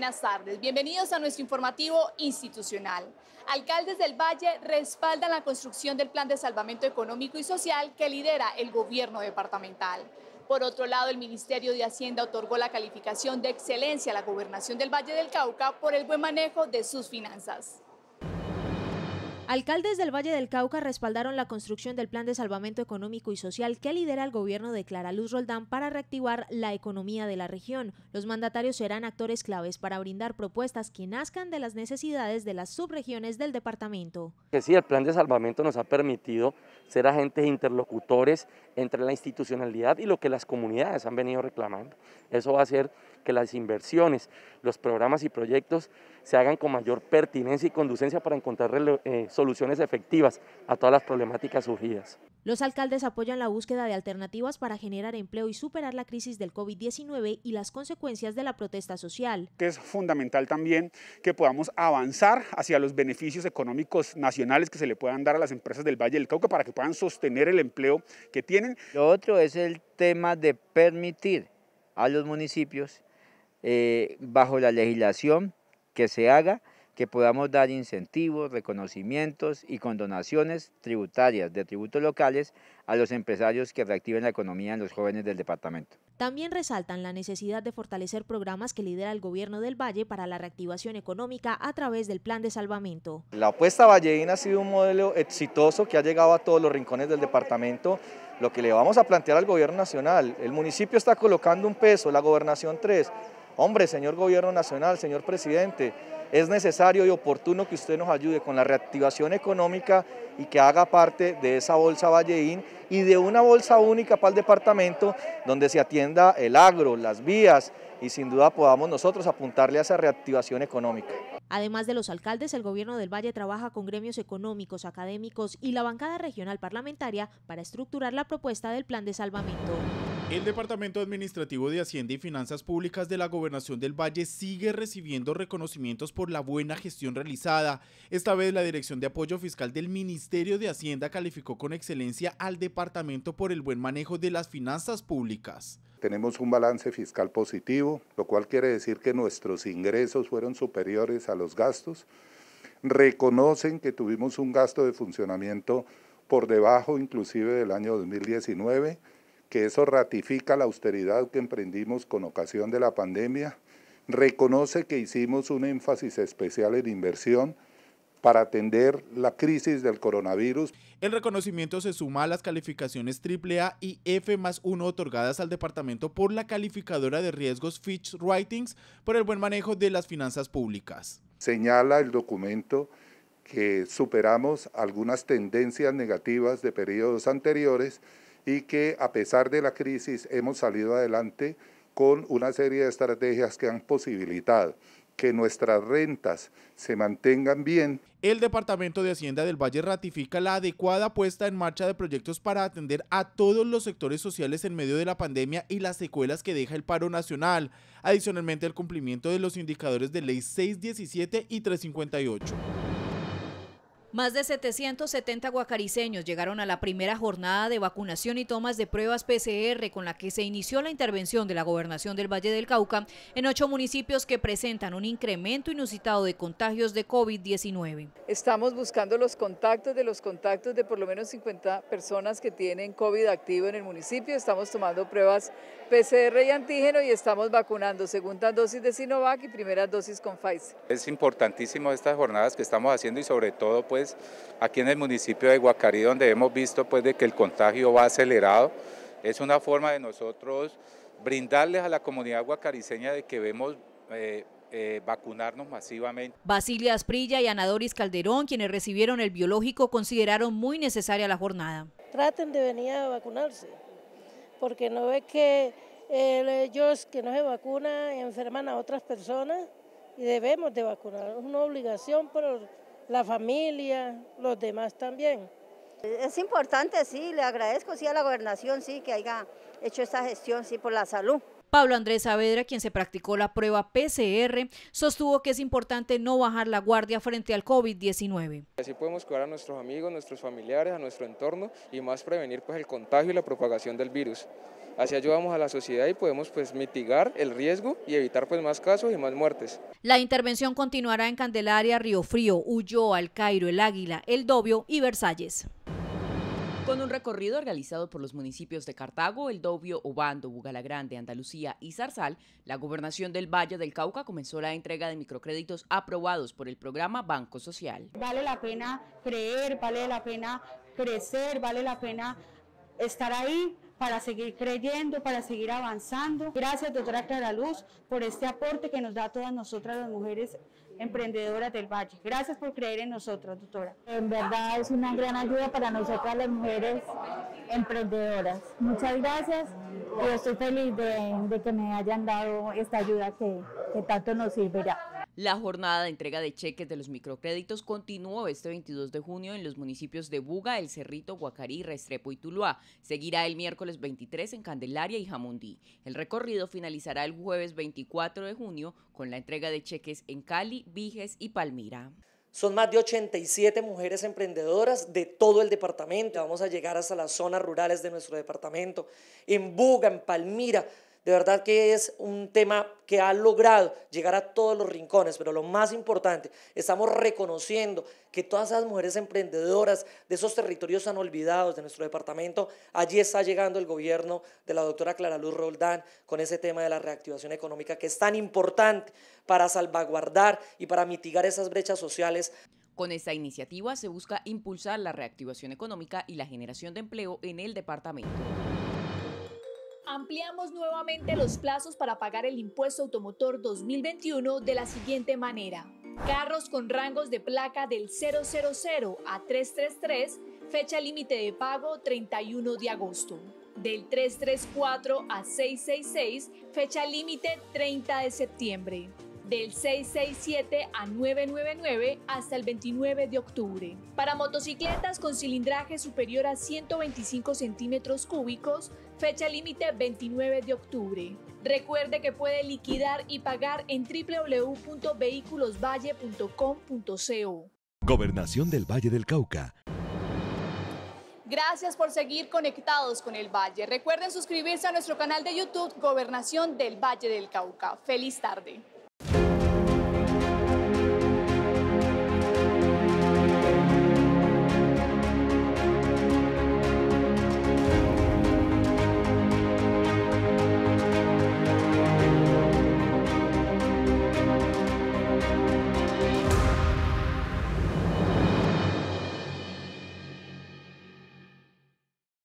buenas tardes. Bienvenidos a nuestro informativo institucional. Alcaldes del Valle respaldan la construcción del plan de salvamento económico y social que lidera el gobierno departamental. Por otro lado, el Ministerio de Hacienda otorgó la calificación de excelencia a la gobernación del Valle del Cauca por el buen manejo de sus finanzas. Alcaldes del Valle del Cauca respaldaron la construcción del Plan de Salvamento Económico y Social que lidera el gobierno de Clara Luz Roldán para reactivar la economía de la región. Los mandatarios serán actores claves para brindar propuestas que nazcan de las necesidades de las subregiones del departamento. sí, el Plan de Salvamento nos ha permitido ser agentes interlocutores entre la institucionalidad y lo que las comunidades han venido reclamando. Eso va a hacer que las inversiones, los programas y proyectos se hagan con mayor pertinencia y conducencia para encontrar eh, soluciones efectivas a todas las problemáticas surgidas. Los alcaldes apoyan la búsqueda de alternativas para generar empleo y superar la crisis del COVID-19 y las consecuencias de la protesta social. Es fundamental también que podamos avanzar hacia los beneficios económicos nacionales que se le puedan dar a las empresas del Valle del Cauca para que puedan sostener el empleo que tienen. Lo otro es el tema de permitir a los municipios, eh, bajo la legislación, que se haga, que podamos dar incentivos, reconocimientos y condonaciones tributarias de tributos locales a los empresarios que reactiven la economía en los jóvenes del departamento. También resaltan la necesidad de fortalecer programas que lidera el gobierno del Valle para la reactivación económica a través del plan de salvamento. La apuesta valleína ha sido un modelo exitoso que ha llegado a todos los rincones del departamento. Lo que le vamos a plantear al gobierno nacional, el municipio está colocando un peso, la gobernación tres, Hombre, señor Gobierno Nacional, señor Presidente, es necesario y oportuno que usted nos ayude con la reactivación económica y que haga parte de esa bolsa Valleín y de una bolsa única para el departamento donde se atienda el agro, las vías y sin duda podamos nosotros apuntarle a esa reactivación económica. Además de los alcaldes, el gobierno del Valle trabaja con gremios económicos, académicos y la bancada regional parlamentaria para estructurar la propuesta del plan de salvamento. El Departamento Administrativo de Hacienda y Finanzas Públicas de la Gobernación del Valle sigue recibiendo reconocimientos por la buena gestión realizada. Esta vez la Dirección de Apoyo Fiscal del Ministerio de Hacienda calificó con excelencia al departamento por el buen manejo de las finanzas públicas. Tenemos un balance fiscal positivo, lo cual quiere decir que nuestros ingresos fueron superiores a los gastos. Reconocen que tuvimos un gasto de funcionamiento por debajo inclusive del año 2019 que eso ratifica la austeridad que emprendimos con ocasión de la pandemia, reconoce que hicimos un énfasis especial en inversión, para atender la crisis del coronavirus. El reconocimiento se suma a las calificaciones AAA y F más 1 otorgadas al departamento por la calificadora de riesgos Fitch Writings por el buen manejo de las finanzas públicas. Señala el documento que superamos algunas tendencias negativas de periodos anteriores y que a pesar de la crisis hemos salido adelante con una serie de estrategias que han posibilitado que nuestras rentas se mantengan bien. El Departamento de Hacienda del Valle ratifica la adecuada puesta en marcha de proyectos para atender a todos los sectores sociales en medio de la pandemia y las secuelas que deja el paro nacional, adicionalmente el cumplimiento de los indicadores de Ley 617 y 358. Más de 770 guacariceños llegaron a la primera jornada de vacunación y tomas de pruebas PCR con la que se inició la intervención de la Gobernación del Valle del Cauca en ocho municipios que presentan un incremento inusitado de contagios de COVID-19. Estamos buscando los contactos de los contactos de por lo menos 50 personas que tienen COVID activo en el municipio. Estamos tomando pruebas PCR y antígeno y estamos vacunando segunda dosis de Sinovac y primera dosis con Pfizer. Es importantísimo estas jornadas que estamos haciendo y sobre todo pues pues, aquí en el municipio de Guacarí donde hemos visto pues de que el contagio va acelerado. Es una forma de nosotros brindarles a la comunidad guacariceña de que vemos eh, eh, vacunarnos masivamente. Basilia Asprilla y Anadoris Calderón, quienes recibieron el biológico, consideraron muy necesaria la jornada. Traten de venir a vacunarse, porque no ve que ellos que no se vacunan enferman a otras personas y debemos de vacunar, es una obligación por la familia, los demás también. Es importante, sí, le agradezco sí a la gobernación, sí, que haya hecho esta gestión, sí, por la salud. Pablo Andrés Saavedra, quien se practicó la prueba PCR, sostuvo que es importante no bajar la guardia frente al COVID-19. Así podemos cuidar a nuestros amigos, nuestros familiares, a nuestro entorno y más prevenir pues, el contagio y la propagación del virus. Así ayudamos a la sociedad y podemos pues mitigar el riesgo y evitar pues más casos y más muertes. La intervención continuará en Candelaria, Río Frío, Ulloa, El Cairo, El Águila, El Dobio y Versalles. Con un recorrido realizado por los municipios de Cartago, El Dobio, Obando, Bugalagrande, Andalucía y Zarzal, la gobernación del Valle del Cauca comenzó la entrega de microcréditos aprobados por el programa Banco Social. Vale la pena creer, vale la pena crecer, vale la pena estar ahí para seguir creyendo, para seguir avanzando. Gracias, doctora Clara Luz, por este aporte que nos da a todas nosotras las mujeres emprendedoras del Valle. Gracias por creer en nosotros, doctora. En verdad es una gran ayuda para nosotras las mujeres emprendedoras. Muchas gracias y estoy feliz de, que me hayan dado esta ayuda que, que tanto nos servirá. La jornada de entrega de cheques de los microcréditos continuó este 22 de junio en los municipios de Buga, El Cerrito, Guacarí, Restrepo y Tuluá. Seguirá el miércoles 23 en Candelaria y Jamundí. El recorrido finalizará el jueves 24 de junio con la entrega de cheques en Cali, Viges y Palmira. Son más de 87 mujeres emprendedoras de todo el departamento. Vamos a llegar hasta las zonas rurales de nuestro departamento, en Buga, en Palmira, de verdad que es un tema que ha logrado llegar a todos los rincones, pero lo más importante, estamos reconociendo que todas esas mujeres emprendedoras de esos territorios han olvidados de nuestro departamento, allí está llegando el gobierno de la doctora Clara Luz Roldán con ese tema de la reactivación económica que es tan importante para salvaguardar y para mitigar esas brechas sociales. Con esta iniciativa se busca impulsar la reactivación económica y la generación de empleo en el departamento. Ampliamos nuevamente los plazos para pagar el impuesto automotor 2021 de la siguiente manera. Carros con rangos de placa del 000 a 333, fecha límite de pago 31 de agosto. Del 334 a 666, fecha límite 30 de septiembre del 667 a 999 hasta el 29 de octubre. Para motocicletas con cilindraje superior a 125 centímetros cúbicos, fecha límite 29 de octubre. Recuerde que puede liquidar y pagar en www.vehiculosvalle.com.co. Gobernación del Valle del Cauca. Gracias por seguir conectados con el Valle. Recuerden suscribirse a nuestro canal de YouTube Gobernación del Valle del Cauca. Feliz tarde.